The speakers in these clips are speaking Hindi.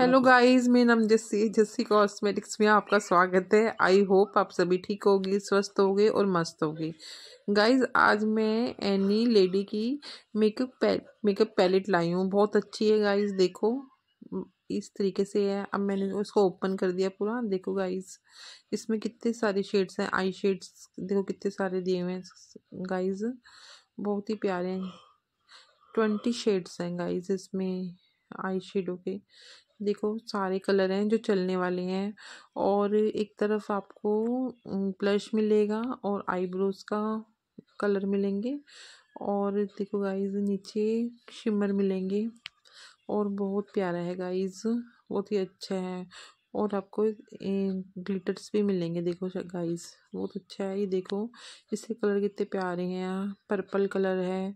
हेलो गाइस मेरा नाम जस्सी जस्सी कॉस्मेटिक्स में आपका स्वागत है आई होप आप सभी ठीक होगी स्वस्थ होगे और मस्त होगे गाइस आज मैं एनी लेडी की मेकअप पै, मेकअप पैलेट लाई हूँ बहुत अच्छी है गाइस देखो इस तरीके से है अब मैंने उसको ओपन कर दिया पूरा देखो गाइस इसमें कितने सारे शेड्स हैं आई शेड्स देखो कितने सारे दिए हुए हैं गाइज़ बहुत ही प्यारे हैं ट्वेंटी शेड्स हैं गाइज इसमें आई शेडो के देखो सारे कलर हैं जो चलने वाले हैं और एक तरफ आपको ब्लश मिलेगा और आईब्रोज का कलर मिलेंगे और देखो गाइज नीचे शिमर मिलेंगे और बहुत प्यारा है गाइज बहुत ही अच्छा है और आपको ग्लिटर्स भी मिलेंगे देखो गाइस बहुत अच्छा है ये देखो इसके कलर कितने प्यारे हैं पर्पल कलर है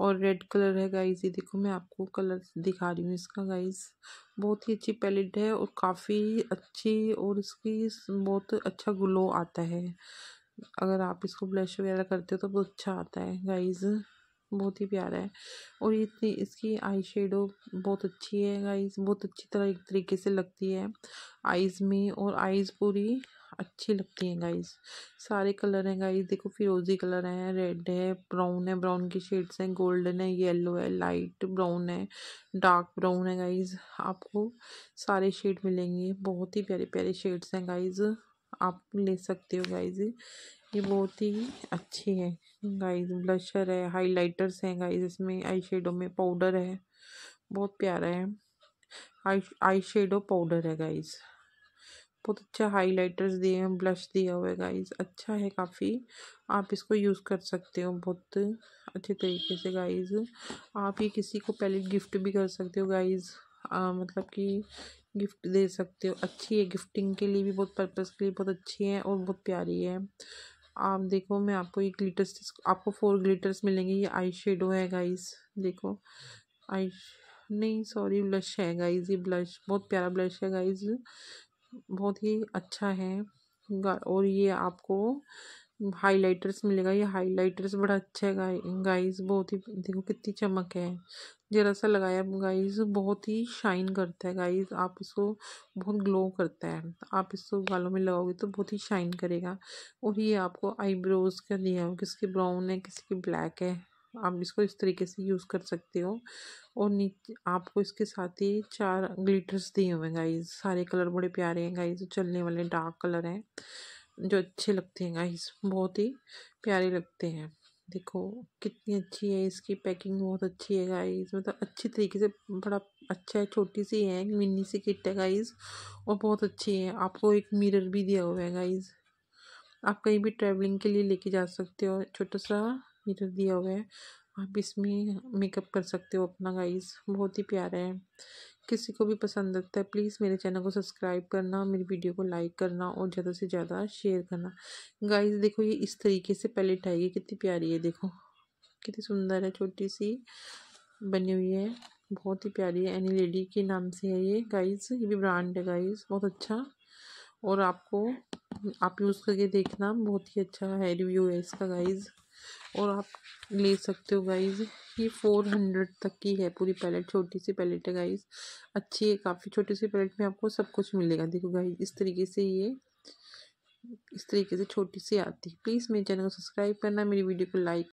और रेड कलर है गाइस ये देखो मैं आपको कलर दिखा रही हूँ इसका गाइस बहुत ही अच्छी पैलेट है और काफ़ी अच्छी और इसकी बहुत अच्छा ग्लो आता है अगर आप इसको ब्लश वगैरह करते हो तो बहुत अच्छा आता है गाइज़ बहुत ही प्यारा है और इतनी इसकी आई शेडो बहुत अच्छी है गाइस बहुत अच्छी तरह एक तरीके से लगती है आइज़ में और आइज़ पूरी अच्छी लगती हैं गाइस सारे कलर हैं गाइस देखो फिरोजी कलर है रेड है ब्राउन है ब्राउन की शेड्स हैं गोल्डन है येलो है लाइट ब्राउन है डार्क ब्राउन है गाइस आपको सारे शेड मिलेंगे बहुत ही प्यारे प्यारे शेड्स हैं गाइस आप ले सकते हो गाइज ये बहुत ही अच्छी है गाइज ब्लशर है हाइलाइटर्स हैं गाइज इसमें आई शेडो में पाउडर है बहुत प्यारा है आई आई शेडो पाउडर है गाइज बहुत अच्छा हाइलाइटर्स दिए हैं ब्लश दिया हुआ है गाइज अच्छा है काफ़ी आप इसको यूज़ कर सकते हो बहुत अच्छे तरीके से गाइज आप ये किसी को पहले गिफ्ट भी कर सकते हो गाइज मतलब कि गिफ्ट दे सकते हो अच्छी है गिफ्टिंग के लिए भी बहुत पर्पज़ के लिए बहुत अच्छी है और बहुत प्यारी है आप देखो मैं आपको ये ग्लिटर्स आपको फोर ग्लिटर्स मिलेंगे ये आई शेडो है गाइस देखो आई नहीं सॉरी ब्लश है गाइस ये ब्लश बहुत प्यारा ब्लश है गाइस बहुत ही अच्छा है और ये आपको हाइलाइटर्स मिलेगा ये हाइलाइटर्स बड़ा अच्छा है गाइ गाइस बहुत ही देखो कितनी चमक है जरा सा लगाया गाइस बहुत ही शाइन करता है गाइस आप इसको बहुत ग्लो करता है आप इसको गालों में लगाओगे तो बहुत ही शाइन करेगा और ये आपको आईब्रोज़ का दिया है किसकी ब्राउन है किसी की ब्लैक है आप इसको इस तरीके से यूज़ कर सकते हो और नीचे आपको इसके साथ ही चार ग्लिटर्स दिए हुए हैं गाइज सारे कलर बड़े प्यारे हैं गाइज चलने वाले डार्क कलर हैं जो अच्छे लगते हैं गाइस बहुत ही प्यारे लगते हैं देखो कितनी अच्छी है इसकी पैकिंग बहुत अच्छी है गाइस मतलब अच्छी तरीके से बड़ा अच्छा है छोटी सी है मिनी सी किट है गाइस और बहुत अच्छी है आपको एक मिरर भी दिया हुआ है गाइस आप कहीं भी ट्रैवलिंग के लिए लेके जा सकते हो छोटा सा मिरर दिया हुआ है आप इसमें मेकअप कर सकते हो अपना गाइस बहुत ही प्यारा है किसी को भी पसंद लगता है प्लीज़ मेरे चैनल को सब्सक्राइब करना मेरी वीडियो को लाइक करना और ज़्यादा से ज़्यादा शेयर करना गाइस देखो ये इस तरीके से पहले आएगी कितनी प्यारी है देखो कितनी सुंदर है छोटी सी बनी हुई है बहुत ही प्यारी है एनी लेडी के नाम से है ये गाइस ये भी ब्रांड है गाइस बहुत अच्छा और आपको आप यूज़ करके देखना बहुत ही अच्छा है रिव्यू है इसका गाइज़ और आप ले सकते हो गाइज ये फोर हंड्रेड तक की है पूरी पैलेट छोटी सी पैलेट है गाइज अच्छी है काफ़ी छोटी सी पैलेट में आपको सब कुछ मिलेगा देखो गाइज इस तरीके से ये इस तरीके से छोटी सी आती है प्लीज़ मेरे चैनल को सब्सक्राइब करना मेरी वीडियो को लाइक